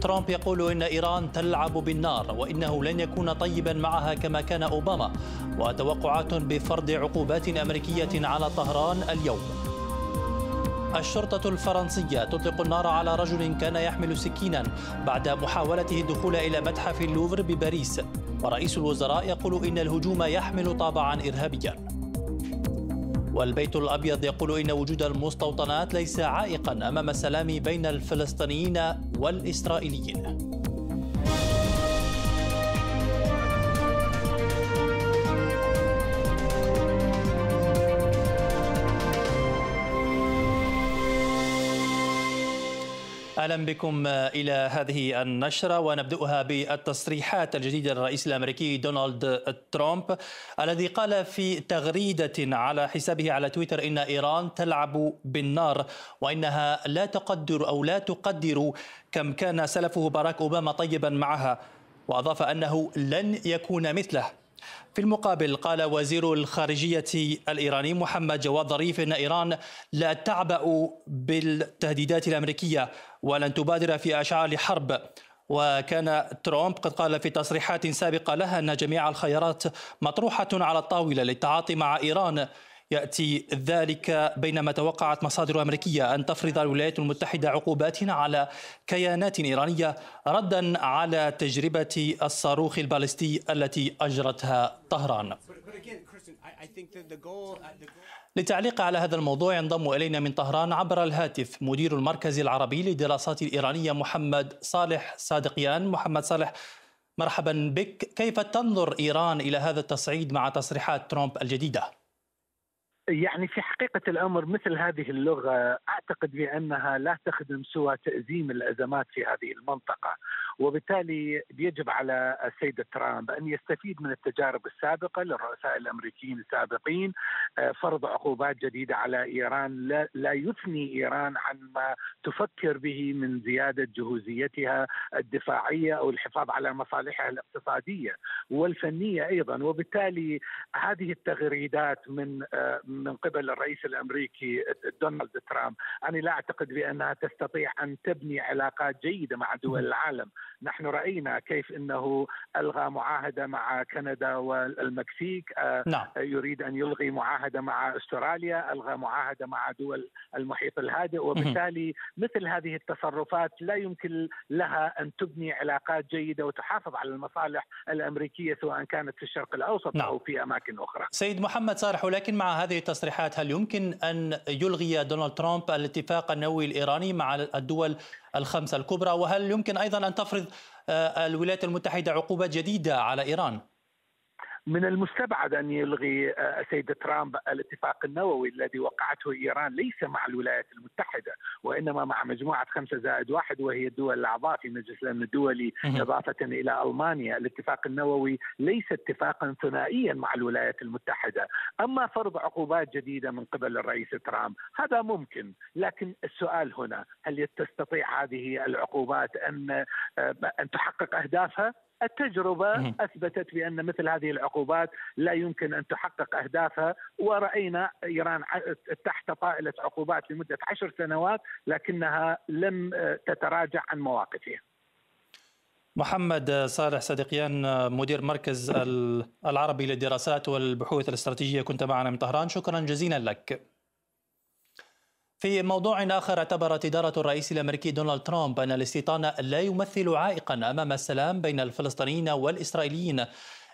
ترامب يقول إن إيران تلعب بالنار وإنه لن يكون طيبا معها كما كان أوباما وتوقعات بفرض عقوبات أمريكية على طهران اليوم الشرطة الفرنسية تطلق النار على رجل كان يحمل سكينا بعد محاولته الدخول إلى متحف اللوفر بباريس ورئيس الوزراء يقول إن الهجوم يحمل طابعا إرهابيا والبيت الابيض يقول ان وجود المستوطنات ليس عائقا امام السلام بين الفلسطينيين والاسرائيليين اهلا بكم الى هذه النشره ونبداها بالتصريحات الجديده للرئيس الامريكي دونالد ترامب الذي قال في تغريده على حسابه على تويتر ان ايران تلعب بالنار وانها لا تقدر او لا تقدر كم كان سلفه باراك اوباما طيبا معها واضاف انه لن يكون مثله في المقابل قال وزير الخارجية الإيراني محمد جواد ظريف إن إيران لا تعبأ بالتهديدات الأمريكية ولن تبادر في اشعال حرب وكان ترامب قد قال في تصريحات سابقة لها أن جميع الخيارات مطروحة على الطاولة للتعاطي مع إيران يأتي ذلك بينما توقعت مصادر أمريكية أن تفرض الولايات المتحدة عقوبات على كيانات إيرانية ردا على تجربة الصاروخ البالستي التي أجرتها طهران. للتعليق على هذا الموضوع ينضم الينا من طهران عبر الهاتف مدير المركز العربي للدراسات الايرانيه محمد صالح صادقيان، محمد صالح مرحبا بك، كيف تنظر ايران الى هذا التصعيد مع تصريحات ترامب الجديده؟ يعني في حقيقة الأمر مثل هذه اللغة أعتقد بأنها لا تخدم سوى تأزيم الأزمات في هذه المنطقة وبالتالي يجب على السيد ترامب أن يستفيد من التجارب السابقة للرؤساء الأمريكيين السابقين آه، فرض عقوبات جديدة على إيران لا يثني إيران عن ما تفكر به من زيادة جهوزيتها الدفاعية أو الحفاظ على مصالحها الاقتصادية والفنية أيضا وبالتالي هذه التغريدات من آه، من قبل الرئيس الامريكي دونالد ترامب، انا لا اعتقد بانها تستطيع ان تبني علاقات جيده مع دول العالم، نحن راينا كيف انه الغى معاهده مع كندا والمكسيك، آه، نعم. يريد ان يلغي معاهده مع استراليا، الغى معاهده مع دول المحيط الهادئ، وبالتالي مثل هذه التصرفات لا يمكن لها ان تبني علاقات جيده وتحافظ على المصالح الامريكيه سواء كانت في الشرق الاوسط نعم. او في اماكن اخرى. سيد محمد صالح ولكن مع هذه التصريحات هل يمكن أن يلغي دونالد ترامب الاتفاق النووي الإيراني مع الدول الخمسة الكبرى وهل يمكن أيضا أن تفرض آه، الولايات المتحدة عقوبات جديدة على إيران؟ من المستبعد ان يلغي آه، السيد ترامب الاتفاق النووي الذي وقعته ايران ليس مع الولايات المتحده وانما مع مجموعه خمسه زائد واحد وهي الدول الاعضاء في مجلس الامن الدولي اضافه الى المانيا الاتفاق النووي ليس اتفاقا ثنائيا مع الولايات المتحده اما فرض عقوبات جديده من قبل الرئيس ترامب هذا ممكن لكن السؤال هنا هل تستطيع هذه العقوبات ان آه، ان تحقق اهدافها التجربه اثبتت بان مثل هذه العقوبات لا يمكن ان تحقق اهدافها وراينا ايران تحت طائله عقوبات لمده عشر سنوات لكنها لم آه، تتراجع عن مواقفها. محمد آه، صالح صديقيان آه، مدير مركز العربي للدراسات والبحوث الاستراتيجيه كنت معنا من طهران شكرا جزيلا لك. في موضوع آخر اعتبرت إدارة الرئيس الأمريكي دونالد ترامب أن الاستيطان لا يمثل عائقا أمام السلام بين الفلسطينيين والإسرائيليين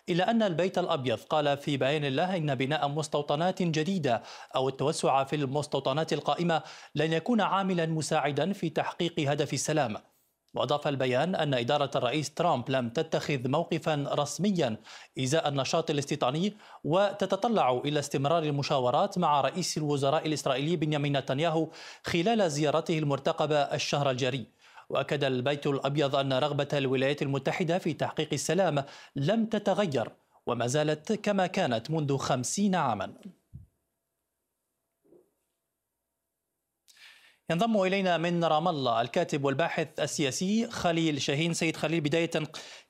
إلا أن البيت الأبيض قال في بيان له إن بناء مستوطنات جديدة أو التوسع في المستوطنات القائمة لن يكون عاملا مساعدا في تحقيق هدف السلام وأضاف البيان أن إدارة الرئيس ترامب لم تتخذ موقفا رسميا إزاء النشاط الاستيطاني وتتطلع إلى استمرار المشاورات مع رئيس الوزراء الإسرائيلي بنيامين نتنياهو خلال زيارته المرتقبة الشهر الجاري واكد البيت الابيض ان رغبه الولايات المتحده في تحقيق السلام لم تتغير وما زالت كما كانت منذ خمسين عاما ينضم إلينا من رام الله الكاتب والباحث السياسي خليل شاهين سيد خليل بداية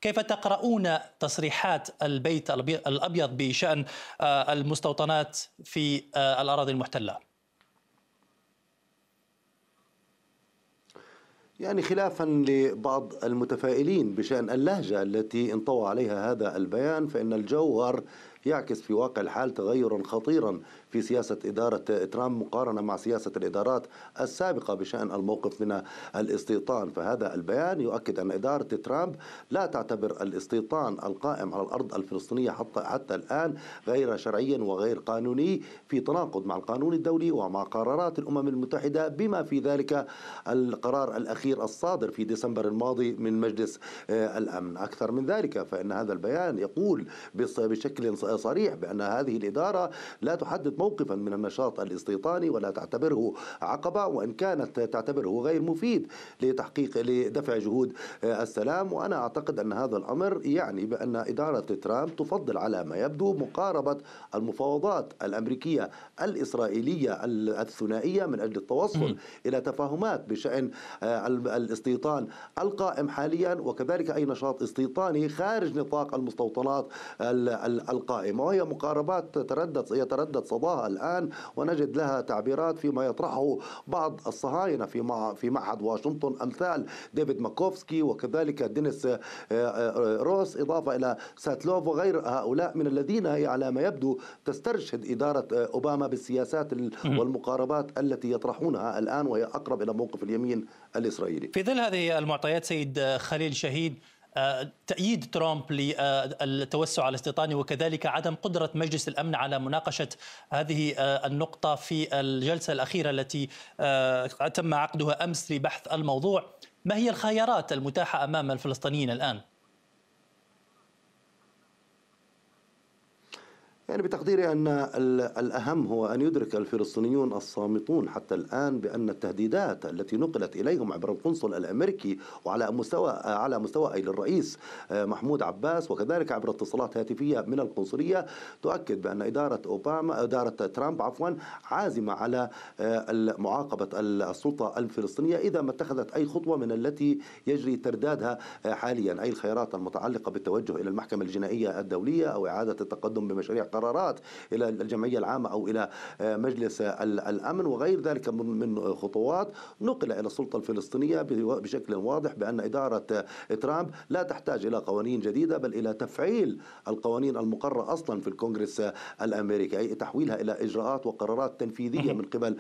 كيف تقرؤون تصريحات البيت الأبيض بشأن آه، المستوطنات في آه، الأراضي المحتلة؟ يعني خلافا لبعض المتفائلين بشأن اللهجة التي انطوى عليها هذا البيان فإن الجوهر يعكس في واقع الحال تغيرا خطيرا في سياسة إدارة ترامب مقارنة مع سياسة الإدارات السابقة بشأن الموقف من الاستيطان فهذا البيان يؤكد أن إدارة ترامب لا تعتبر الاستيطان القائم على الأرض الفلسطينية حتى, حتى الآن غير شرعي وغير قانوني في تناقض مع القانون الدولي ومع قرارات الأمم المتحدة بما في ذلك القرار الأخير الصادر في ديسمبر الماضي من مجلس آه، الأمن أكثر من ذلك فإن هذا البيان يقول بشكل صريح بأن هذه الإدارة لا تحدد موقفا من النشاط الاستيطاني ولا تعتبره عقبة وإن كانت تعتبره غير مفيد لتحقيق لدفع جهود السلام وأنا أعتقد أن هذا الأمر يعني بأن إدارة ترامب تفضل على ما يبدو مقاربة المفاوضات الأمريكية الإسرائيلية الثنائية من أجل التوصل إلى تفاهمات بشأن آه، الاستيطان القائم حاليا وكذلك أي نشاط استيطاني خارج نطاق المستوطنات القائمة القائمة وهي مقاربات تردد يتردد صداها الآن ونجد لها تعبيرات فيما يطرحه بعض الصهاينة في مع في معهد واشنطن أمثال ديفيد ماكوفسكي وكذلك دينيس آه، آه، روس إضافة إلى ساتلوف وغير هؤلاء من الذين هي على ما يبدو تسترشد إدارة آه، أوباما بالسياسات والمقاربات التي يطرحونها الآن وهي أقرب إلى موقف اليمين الإسرائيلي في ظل هذه المعطيات سيد خليل شهيد تأييد ترامب للتوسع الاستيطاني وكذلك عدم قدرة مجلس الأمن على مناقشة هذه النقطة في الجلسة الأخيرة التي آه، تم عقدها أمس لبحث الموضوع ما هي الخيارات المتاحة أمام الفلسطينيين الآن؟ يعني بتقديري أن الأهم هو أن يدرك الفلسطينيون الصامتون حتى الآن بأن التهديدات التي نقلت إليهم عبر القنصل الأمريكي وعلى مستوى على مستوى أي للرئيس آه، محمود عباس وكذلك عبر اتصالات هاتفية من القنصلية تؤكد بأن إدارة أوباما إدارة ترامب عفوا عازمة على آه، معاقبة السلطة الفلسطينية إذا ما اتخذت أي خطوة من التي يجري تردادها آه، حاليا أي الخيارات المتعلقة بالتوجه إلى المحكمة الجنائية الدولية أو إعادة التقدم بمشاريع قرارات إلى الجمعية العامة أو إلى آه، مجلس آه، الأمن وغير ذلك من خطوات نقل إلى السلطة الفلسطينية بشكل واضح بأن إدارة آه، ترامب لا تحتاج إلى قوانين جديدة بل إلى تفعيل القوانين المقررة أصلا في الكونغرس الأمريكي أي تحويلها إلى إجراءات وقرارات تنفيذية من قبل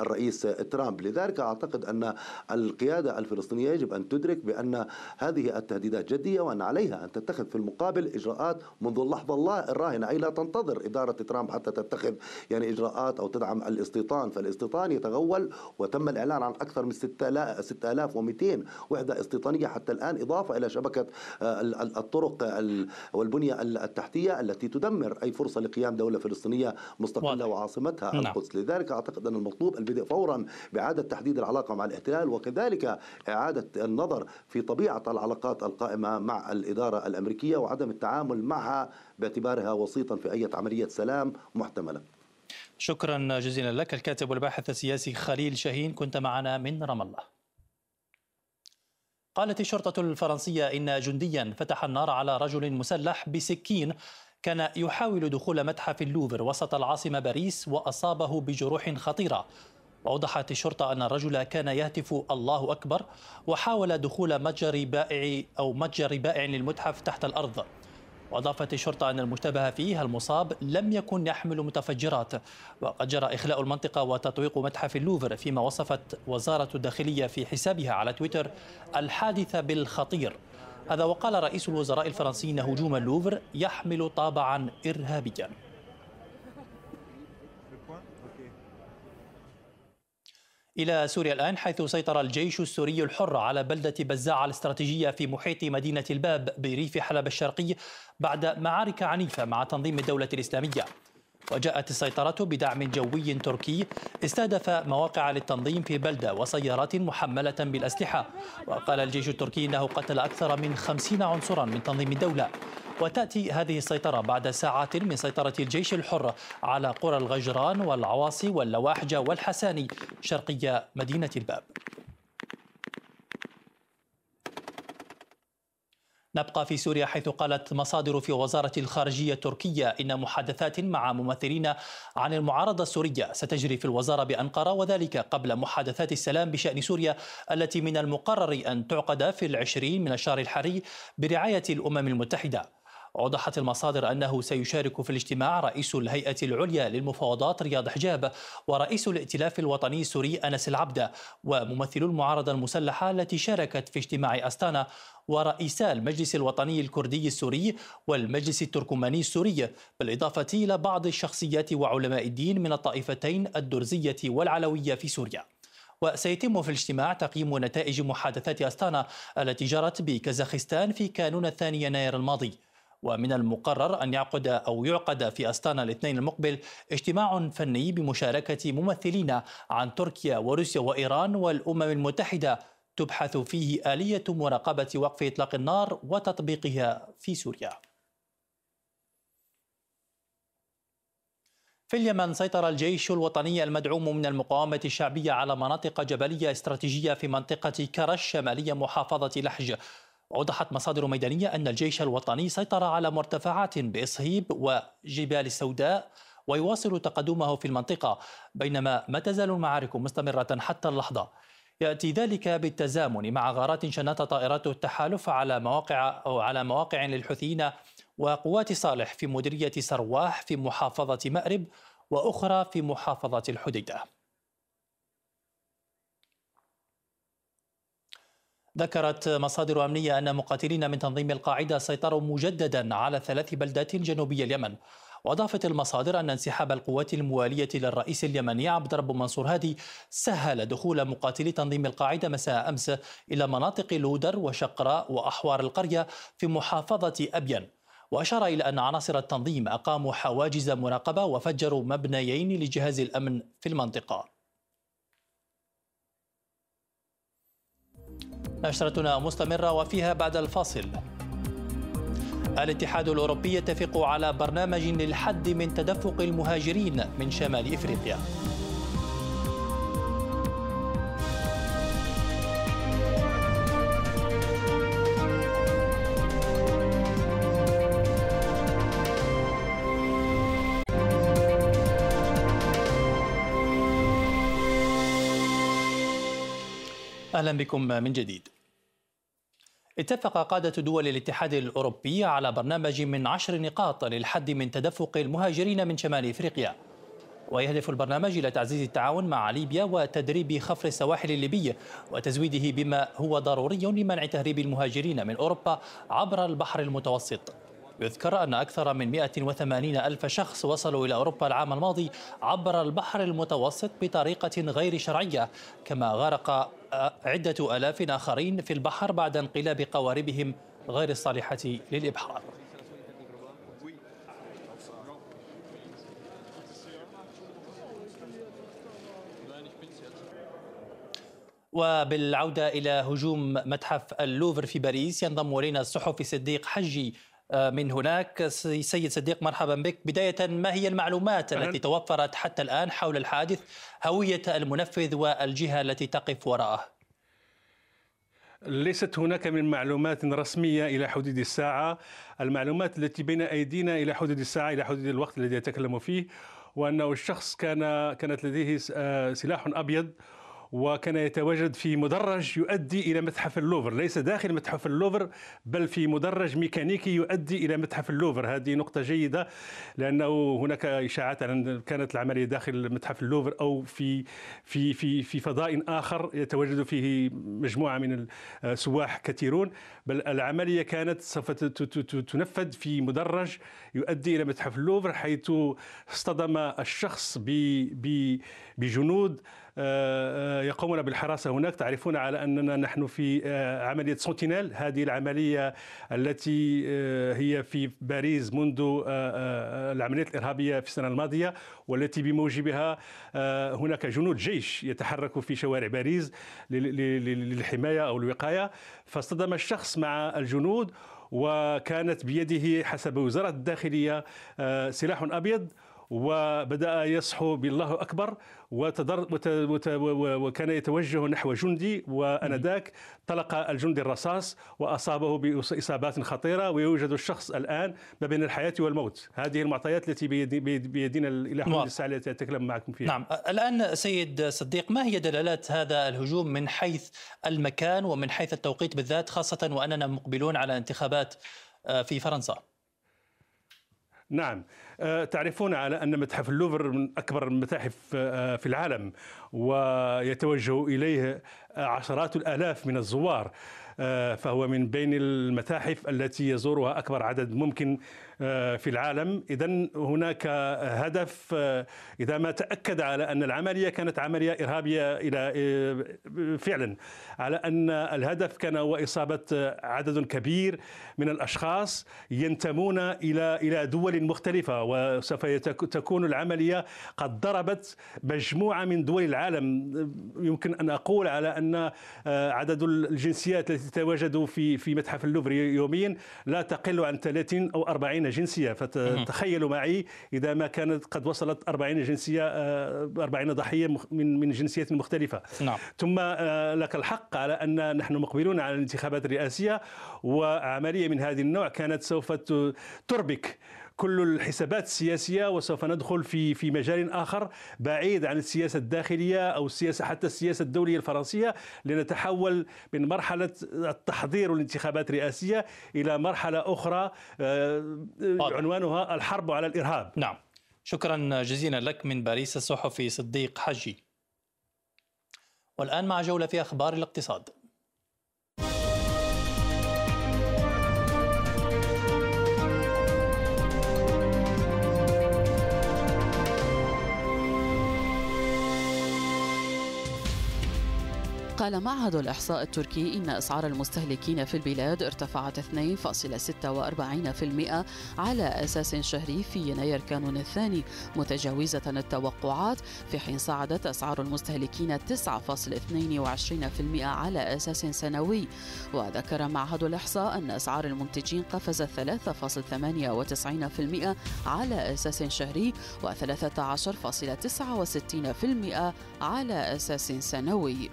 الرئيس ترامب لذلك أعتقد أن القيادة الفلسطينية يجب أن تدرك بأن هذه التهديدات جدية وأن عليها أن تتخذ في المقابل إجراءات منذ اللحظة الراهنة اي لا تنتظر اداره ترامب حتى تتخذ يعني اجراءات او تدعم الاستيطان فالاستيطان يتغول وتم الاعلان عن اكثر من 6200 وحده استيطانيه حتى الان اضافه الى شبكه آه، الطرق والبنيه التحتيه التي تدمر اي فرصه لقيام دوله فلسطينيه مستقله وعاصمتها نعم. القدس لذلك اعتقد ان المطلوب البدء فورا باعاده تحديد العلاقه مع الاحتلال وكذلك اعاده النظر في طبيعه العلاقات القائمه مع الاداره الامريكيه وعدم التعامل معها باعتبارها وسيطا في أي عملية سلام محتملة شكرا جزيلا لك الكاتب والباحث السياسي خليل شاهين كنت معنا من رام الله قالت الشرطة الفرنسية إن جنديا فتح النار على رجل مسلح بسكين كان يحاول دخول متحف اللوفر وسط العاصمة باريس وأصابه بجروح خطيرة وأوضحت الشرطة أن الرجل كان يهتف الله أكبر وحاول دخول متجر بائع أو متجر بائع للمتحف تحت الأرض وأضافت الشرطة أن المشتبه فيه المصاب لم يكن يحمل متفجرات وقد جرى إخلاء المنطقة وتطويق متحف اللوفر فيما وصفت وزارة الداخلية في حسابها على تويتر الحادث بالخطير هذا وقال رئيس الوزراء الفرنسي أن هجوم اللوفر يحمل طابعا إرهابيا إلى سوريا الآن حيث سيطر الجيش السوري الحر على بلدة بزاعة الاستراتيجية في محيط مدينة الباب بريف حلب الشرقي بعد معارك عنيفة مع تنظيم الدولة الإسلامية وجاءت السيطرة بدعم جوي تركي استهدف مواقع للتنظيم في بلدة وسيارات محملة بالأسلحة وقال الجيش التركي أنه قتل أكثر من خمسين عنصرا من تنظيم الدولة وتأتي هذه السيطرة بعد ساعات من سيطرة الجيش الحر على قرى الغجران والعواصي واللواحجة والحساني شرقي مدينة الباب نبقى في سوريا حيث قالت مصادر في وزارة الخارجية التركية إن محادثات مع ممثلين عن المعارضة السورية ستجري في الوزارة بأنقرة وذلك قبل محادثات السلام بشأن سوريا التي من المقرر أن تعقد في العشرين من الشهر الحري برعاية الأمم المتحدة أوضحت المصادر أنه سيشارك في الاجتماع رئيس الهيئة العليا للمفاوضات رياض حجاب ورئيس الائتلاف الوطني السوري أنس العبدة وممثلو المعارضة المسلحة التي شاركت في اجتماع أستانا ورئيسا المجلس الوطني الكردي السوري والمجلس التركماني السوري بالإضافة إلى بعض الشخصيات وعلماء الدين من الطائفتين الدرزية والعلوية في سوريا وسيتم في الاجتماع تقييم نتائج محادثات أستانا التي جرت بكازاخستان في كانون الثاني يناير الماضي ومن المقرر أن يعقد أو يعقد في أستانا الاثنين المقبل اجتماع فني بمشاركة ممثلين عن تركيا وروسيا وإيران والأمم المتحدة تبحث فيه آلية مراقبة وقف إطلاق النار وتطبيقها في سوريا في اليمن سيطر الجيش الوطني المدعوم من المقاومة الشعبية على مناطق جبلية استراتيجية في منطقة كرش شمالية محافظة لحج وضحت مصادر ميدانية أن الجيش الوطني سيطر على مرتفعات بإصهيب وجبال السوداء ويواصل تقدمه في المنطقة بينما ما تزال المعارك مستمرة حتى اللحظة يأتي ذلك بالتزامن مع غارات شنت طائرات التحالف على مواقع أو على مواقع للحوثيين وقوات صالح في مديرية سرواح في محافظة مأرب وأخرى في محافظة الحديدة ذكرت مصادر أمنية أن مقاتلين من تنظيم القاعدة سيطروا مجددا على ثلاث بلدات جنوبي اليمن وأضافت المصادر أن انسحاب القوات الموالية للرئيس اليمني عبد رب منصور هادي سهل دخول مقاتلي تنظيم القاعدة مساء أمس إلى مناطق لودر وشقراء وأحوار القرية في محافظة أبين وأشار إلى أن عناصر التنظيم أقاموا حواجز مراقبة وفجروا مبنيين لجهاز الأمن في المنطقة نشرتنا مستمرة وفيها بعد الفاصل الاتحاد الأوروبي يتفق على برنامج للحد من تدفق المهاجرين من شمال إفريقيا أهلا بكم من جديد اتفق قادة دول الاتحاد الأوروبي على برنامج من عشر نقاط للحد من تدفق المهاجرين من شمال إفريقيا ويهدف البرنامج إلى تعزيز التعاون مع ليبيا وتدريب خفر السواحل الليبي وتزويده بما هو ضروري لمنع تهريب المهاجرين من أوروبا عبر البحر المتوسط يذكر أن أكثر من 180 ألف شخص وصلوا إلى أوروبا العام الماضي عبر البحر المتوسط بطريقة غير شرعية كما غرق آه، عدة ألاف آخرين في البحر بعد انقلاب قواربهم غير الصالحة للإبحار وبالعودة إلى هجوم متحف اللوفر في باريس ينضم إلينا الصحفي صديق حجي آه، من هناك سيد صديق مرحبا بك بداية ما هي المعلومات التي توفرت حتى الآن حول الحادث هوية المنفذ والجهة التي تقف وراءه ليست هناك من معلومات رسمية إلى حدود الساعة المعلومات التي بين أيدينا إلى حدود الساعة إلى حدود الوقت الذي يتكلم فيه وأنه الشخص كان كانت لديه آه، سلاح أبيض وكان يتواجد في مدرج يؤدي إلى متحف اللوفر ليس داخل متحف اللوفر بل في مدرج ميكانيكي يؤدي إلى متحف اللوفر هذه نقطة جيدة لأنه هناك إشاعات ان كانت العملية داخل متحف اللوفر أو في في في في فضاء آخر يتواجد فيه مجموعة من السواح كثيرون بل العملية كانت سوف تنفذ في مدرج يؤدي إلى متحف اللوفر حيث اصطدم الشخص بجنود آه، آه، يقومون بالحراسة هناك تعرفون على أننا نحن في آه، عملية سنتينيل هذه العملية التي هي في باريس منذ العمليات الإرهابية في السنة الماضية والتي بموجبها هناك جنود جيش يتحرك في شوارع باريس للحماية أو الوقاية فاصطدم الشخص مع الجنود وكانت بيده حسب وزارة الداخلية سلاح أبيض وبدأ يصحو بالله أكبر وتدر وت وت وكان يتوجه نحو جندي وأنذاك طلق الجندي الرصاص وأصابه بإصابات خطيرة ويوجد الشخص الآن ما بين الحياة والموت هذه المعطيات التي بيدينا إلى حدود الساعة التي أتكلم معكم فيها نعم الآن سيد صديق ما هي دلالات هذا الهجوم من حيث المكان ومن حيث التوقيت بالذات خاصة وأننا مقبلون على انتخابات آه، في فرنسا نعم أه، تعرفون على أن متحف اللوفر من أكبر المتاحف أه، في العالم ويتوجه إليه عشرات الآلاف من الزوار أه، فهو من بين المتاحف التي يزورها أكبر عدد ممكن آه، في العالم إذا هناك هدف آه، إذا ما تأكد على أن العملية كانت عملية إرهابية إلى آه، فعلا على أن الهدف كان هو إصابة عدد كبير من الأشخاص ينتمون إلى إلى دول مختلفة وسوف تكون العملية قد ضربت مجموعة من دول العالم يمكن أن أقول على أن عدد الجنسيات التي تتواجد في في متحف اللوفر يوميا لا تقل عن 30 أو 40 جنسيه فتخيلوا معي اذا ما كانت قد وصلت 40 جنسيه 40 آه، ضحيه من من جنسيات مختلفه نعم. ثم آه، لك الحق على ان نحن مقبلون على الانتخابات الرئاسيه وعمليه من هذا النوع كانت سوف تربك كل الحسابات السياسيه وسوف ندخل في في مجال اخر بعيد عن السياسه الداخليه او السياسه حتى السياسه الدوليه الفرنسيه لنتحول من مرحله التحضير والانتخابات الرئاسيه الى مرحله اخرى آه، طيب. عنوانها الحرب على الارهاب. نعم. شكرا جزيلا لك من باريس الصحفي صديق حجي. والان مع جوله في اخبار الاقتصاد. قال معهد الإحصاء التركي إن أسعار المستهلكين في البلاد ارتفعت 2.46% على أساس شهري في يناير كانون الثاني متجاوزة التوقعات في حين صعدت أسعار المستهلكين 9.22% على أساس سنوي وذكر معهد الإحصاء أن أسعار المنتجين قفزت 3.98% على أساس شهري و 13.69% على أساس سنوي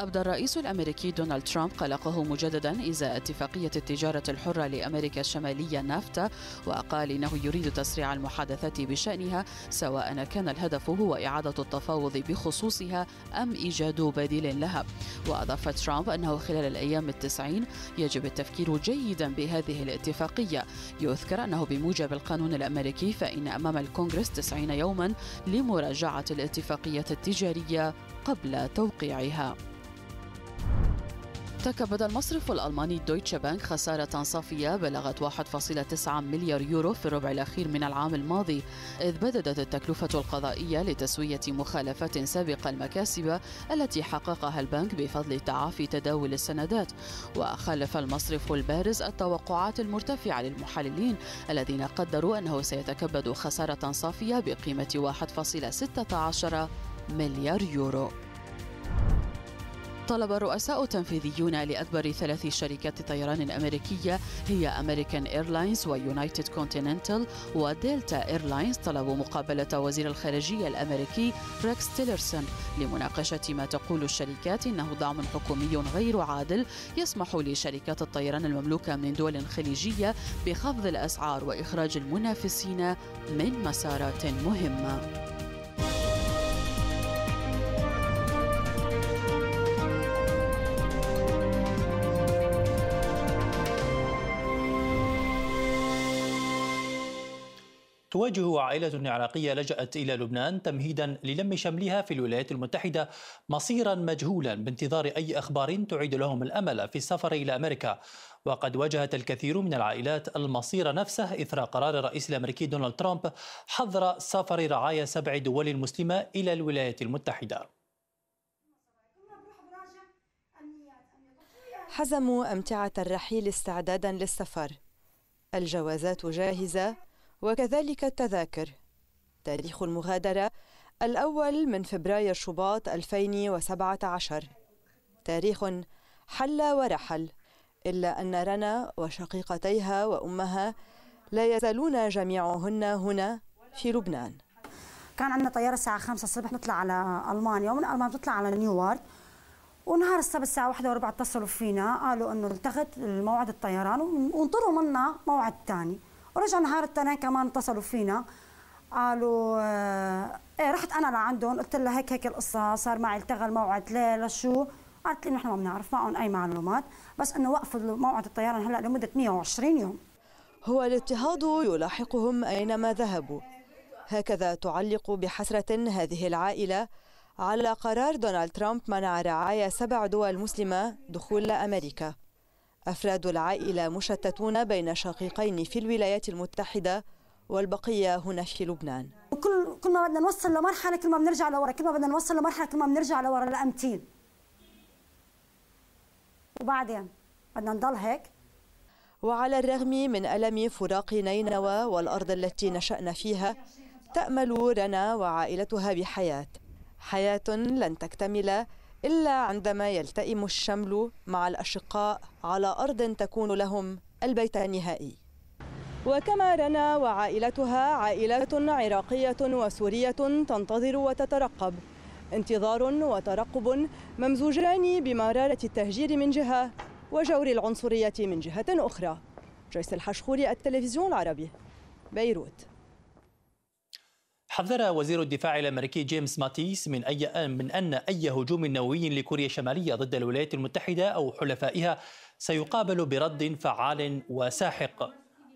أبدى الرئيس الأمريكي دونالد ترامب قلقه مجددا إزاء اتفاقية التجارة الحرة لأمريكا الشمالية نافتا وقال إنه يريد تسريع المحادثات بشأنها سواء كان الهدف هو إعادة التفاوض بخصوصها أم إيجاد بديل لها وأضاف ترامب أنه خلال الأيام التسعين يجب التفكير جيدا بهذه الاتفاقية يذكر أنه بموجب القانون الأمريكي فإن أمام الكونغرس 90 يوما لمراجعة الاتفاقية التجارية قبل توقيعها تكبد المصرف الألماني دويتشه بانك خسارة صافية بلغت 1.9 مليار يورو في الربع الأخير من العام الماضي إذ بددت التكلفة القضائية لتسوية مخالفات سابقة المكاسب التي حققها البنك بفضل تعافي تداول السندات وخالف المصرف البارز التوقعات المرتفعة للمحللين الذين قدروا أنه سيتكبد خسارة صافية بقيمة 1.16 مليار يورو طلب الرؤساء التنفيذيون لأكبر ثلاث شركات طيران أمريكية هي أمريكان إيرلاينز ويونايتد كونتيننتال ودلتا إيرلاينز طلبوا مقابلة وزير الخارجية الأمريكي ريكس تيلرسون لمناقشة ما تقول الشركات إنه دعم حكومي غير عادل يسمح لشركات الطيران المملوكة من دول خليجية بخفض الأسعار وإخراج المنافسين من مسارات مهمة. تواجه عائلة عراقية لجأت إلى لبنان تمهيدا للم شملها في الولايات المتحدة مصيرا مجهولا بانتظار أي أخبار تعيد لهم الأمل في السفر إلى أمريكا وقد واجهت الكثير من العائلات المصير نفسه إثر قرار الرئيس الأمريكي دونالد ترامب حظر سفر رعايا سبع دول مسلمة إلى الولايات المتحدة حزموا أمتعة الرحيل استعدادا للسفر الجوازات جاهزة وكذلك التذاكر تاريخ المغادرة الأول من فبراير شباط 2017 تاريخ حل ورحل إلا أن رنا وشقيقتيها وأمها لا يزالون جميعهن هنا في لبنان كان عندنا طيارة الساعة 5 الصبح نطلع على ألمانيا ومن ألمانيا بتطلع على نيويورك ونهار السبت الساعة واحدة وربع اتصلوا فينا قالوا إنه التغت موعد الطيران وانطروا منا موعد ثاني ورجع نهار التنين كمان اتصلوا فينا قالوا آه، ايه رحت انا لعندهم قلت لها هيك هيك القصه صار معي التغى الموعد ليه لشو قالت لي نحن ما بنعرف معهم اي معلومات بس انه وقفوا موعد الطيران هلا لمده 120 يوم هو الاضطهاد يلاحقهم اينما ذهبوا هكذا تعلق بحسره هذه العائله على قرار دونالد ترامب منع رعايا سبع دول مسلمه دخول امريكا أفراد العائلة مشتتون بين شقيقين في الولايات المتحدة والبقية هنا في لبنان كل كل ما بدنا نوصل لمرحلة كل ما بنرجع لورا كل ما بدنا نوصل لمرحلة كل ما بنرجع لورا لأمتين وبعدين بدنا نضل هيك وعلى الرغم من ألم فراق نينوى والأرض التي نشأنا فيها تأمل رنا وعائلتها بحياة حياة لن تكتمل إلا عندما يلتئم الشمل مع الأشقاء على أرض تكون لهم البيت النهائي وكما رنا وعائلتها عائلات عراقية وسورية تنتظر وتترقب انتظار وترقب ممزوجان بمرارة التهجير من جهة وجور العنصرية من جهة أخرى جيس الحشخوري التلفزيون العربي بيروت حذر وزير الدفاع الامريكي جيمس ماتيس من اي من ان اي هجوم نووي لكوريا الشماليه ضد الولايات المتحده او حلفائها سيقابل برد فعال وساحق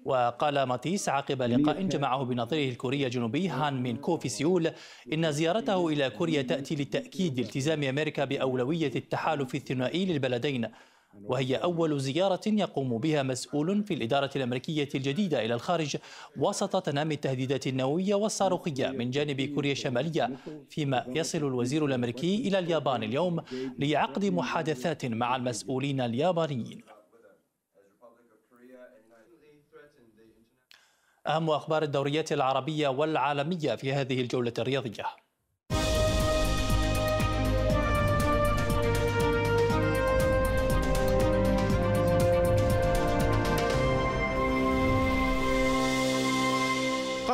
وقال ماتيس عقب لقاء جمعه بنظيره الكوري الجنوبي هان مين كو في سيول إن زيارته إلى كوريا تأتي لتأكيد التزام أمريكا بأولوية التحالف الثنائي للبلدين وهي أول زيارة يقوم بها مسؤول في الإدارة الأمريكية الجديدة إلى الخارج وسط تنامي التهديدات النووية والصاروخية من جانب كوريا الشمالية فيما يصل الوزير الأمريكي إلى اليابان اليوم لعقد محادثات مع المسؤولين اليابانيين أهم أخبار الدوريات العربية والعالمية في هذه الجولة الرياضية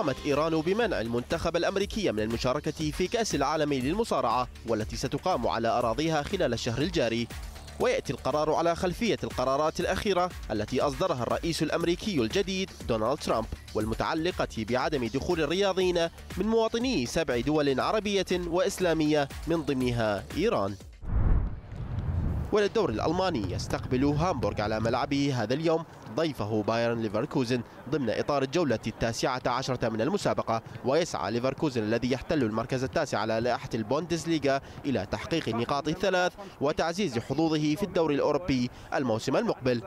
قامت إيران بمنع المنتخب الأمريكي من المشاركة في كأس العالم للمصارعة والتي ستقام على أراضيها خلال الشهر الجاري ويأتي القرار على خلفية القرارات الأخيرة التي أصدرها الرئيس الأمريكي الجديد دونالد ترامب والمتعلقة بعدم دخول الرياضيين من مواطني سبع دول عربية وإسلامية من ضمنها إيران وللدور الألماني يستقبل هامبورغ على ملعبه هذا اليوم ضيفه بايرن ليفركوزن ضمن إطار الجولة التاسعة عشرة من المسابقة ويسعى ليفركوزن الذي يحتل المركز التاسع على لائحة البوندسليغا إلى تحقيق النقاط الثلاث وتعزيز حظوظه في الدوري الأوروبي الموسم المقبل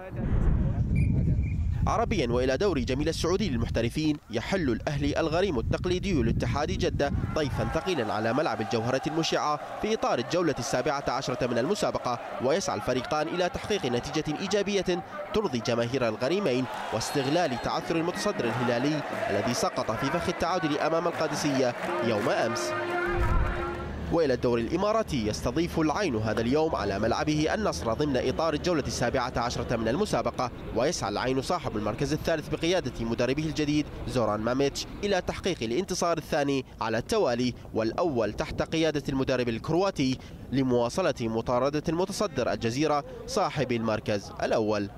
عربيا والى دوري جميل السعودي للمحترفين يحل الاهلي الغريم التقليدي لاتحاد جده ضيفا ثقيلا على ملعب الجوهره المشعه في اطار الجوله السابعه عشره من المسابقه ويسعى الفريقان الى تحقيق نتيجه ايجابيه ترضي جماهير الغريمين واستغلال تعثر المتصدر الهلالي الذي سقط في فخ التعادل امام القادسيه يوم امس وإلى الدوري الإماراتي يستضيف العين هذا اليوم على ملعبه النصر ضمن إطار الجولة السابعة عشرة من المسابقة ويسعى العين صاحب المركز الثالث بقيادة مدربه الجديد زوران ماميتش إلى تحقيق الانتصار الثاني على التوالي والأول تحت قيادة المدرب الكرواتي لمواصلة مطاردة المتصدر الجزيرة صاحب المركز الأول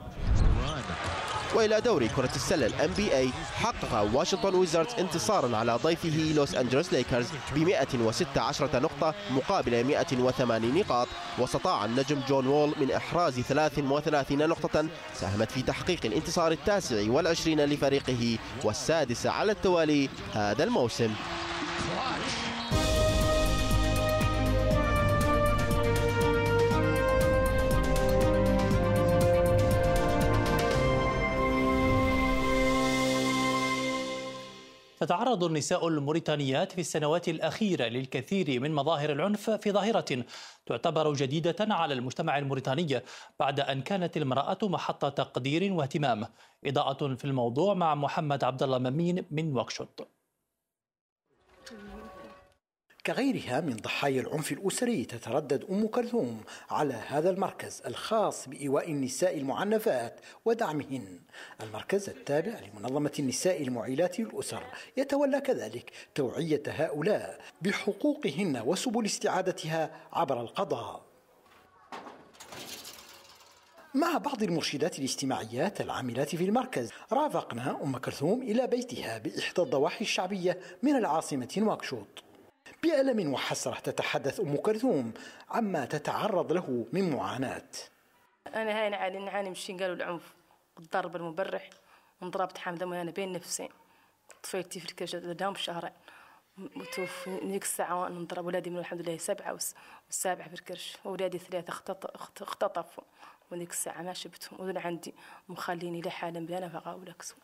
وإلى دوري كرة السلة الان بي اي حقق واشنطن ويزاردز انتصارا على ضيفه لوس أنجلوس ليكرز ب 116 نقطة مقابل 180 نقاط واستطاع النجم جون وول من إحراز 33 نقطة ساهمت في تحقيق الانتصار التاسع والعشرين لفريقه والسادس على التوالي هذا الموسم تتعرض النساء الموريتانيات في السنوات الأخيرة للكثير من مظاهر العنف في ظاهرة تعتبر جديدة على المجتمع الموريتاني بعد أن كانت المرأة محط تقدير واهتمام إضاءة في الموضوع مع محمد عبد الله ممين من وكشوط كغيرها من ضحايا العنف الأسري تتردد أم كلثوم على هذا المركز الخاص بإيواء النساء المعنفات ودعمهن المركز التابع لمنظمة النساء المعيلات للأسر يتولى كذلك توعية هؤلاء بحقوقهن وسبل استعادتها عبر القضاء مع بعض المرشدات الاجتماعيات العاملات في المركز رافقنا أم كلثوم إلى بيتها بإحدى الضواحي الشعبية من العاصمة نواكشوط بألم وحسرة تتحدث أم كلثوم عما تتعرض له من معاناة أنا هاي نعاني نعاني من الشنقال والعنف والضرب المبرح وانضربت حامدة وأنا بين نفسي طفيتي في الكرش دام شهرين وتوف نيك الساعة نضرب ولادي من الحمد لله سبعة والسابعة في الكرش وولادي ثلاثة اختطفوا ونيك الساعة ما شبتهم وذن عندي مخليني لحالا بلا نفقة ولا كسوة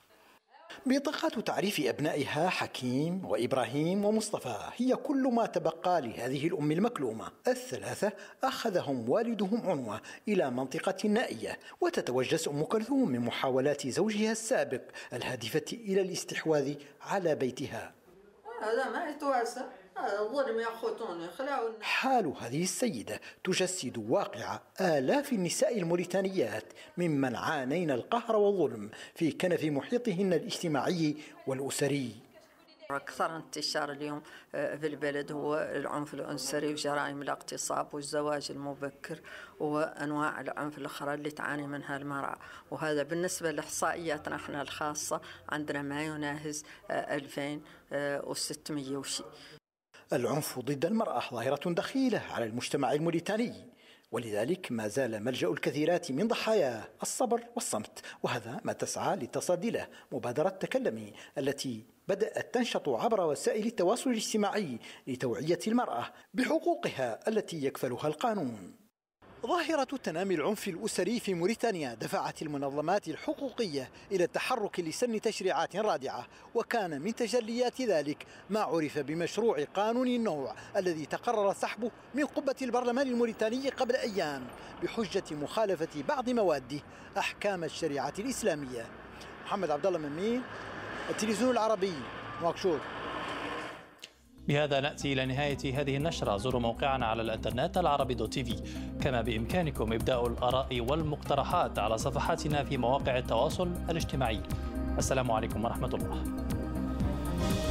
بطاقات تعريف أبنائها حكيم وإبراهيم ومصطفى هي كل ما تبقى لهذه الأم المكلومة الثلاثة أخذهم والدهم عنوة إلى منطقة نائية وتتوجس أم كلثوم من محاولات زوجها السابق الهادفة إلى الاستحواذ على بيتها هذا ما آه، حال هذه السيدة تجسد واقع آلاف النساء الموريتانيات ممن عانين القهر والظلم في كنف محيطهن الاجتماعي والأسري أكثر انتشار اليوم آه، في البلد هو العنف الأنسري وجرائم الاغتصاب والزواج المبكر وأنواع العنف الأخرى اللي تعاني منها المرأة وهذا بالنسبة لإحصائياتنا احنا الخاصة عندنا ما يناهز 2600 آه، وشي العنف ضد المرأة ظاهرة دخيلة على المجتمع الموريتاني ولذلك ما زال ملجأ الكثيرات من ضحاياه الصبر والصمت وهذا ما تسعى للتصدي له مبادرة تكلمي التي بدأت تنشط عبر وسائل التواصل الاجتماعي لتوعية المرأة بحقوقها التي يكفلها القانون ظاهرة تنامي العنف الأسري في موريتانيا دفعت المنظمات الحقوقية إلى التحرك لسن تشريعات رادعة وكان من تجليات ذلك ما عرف بمشروع قانون النوع الذي تقرر سحبه من قبة البرلمان الموريتاني قبل أيام بحجة مخالفة بعض مواده أحكام الشريعة الإسلامية محمد عبد الله ممين التلفزيون العربي مكشوف بهذا نأتي إلى نهاية هذه النشرة زوروا موقعنا على الإنترنت العربي دوت تي في كما بإمكانكم إبداء الآراء والمقترحات على صفحاتنا في مواقع التواصل الاجتماعي السلام عليكم ورحمة الله